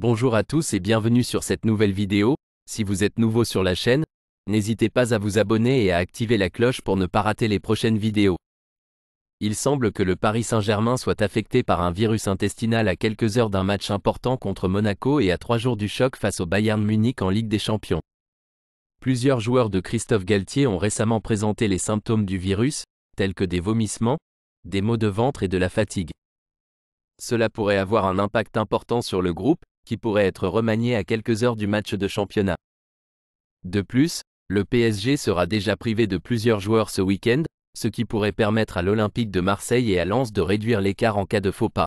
Bonjour à tous et bienvenue sur cette nouvelle vidéo, si vous êtes nouveau sur la chaîne, n'hésitez pas à vous abonner et à activer la cloche pour ne pas rater les prochaines vidéos. Il semble que le Paris Saint-Germain soit affecté par un virus intestinal à quelques heures d'un match important contre Monaco et à trois jours du choc face au Bayern Munich en Ligue des Champions. Plusieurs joueurs de Christophe Galtier ont récemment présenté les symptômes du virus, tels que des vomissements, des maux de ventre et de la fatigue. Cela pourrait avoir un impact important sur le groupe, qui pourrait être remanié à quelques heures du match de championnat. De plus, le PSG sera déjà privé de plusieurs joueurs ce week-end, ce qui pourrait permettre à l'Olympique de Marseille et à Lens de réduire l'écart en cas de faux pas.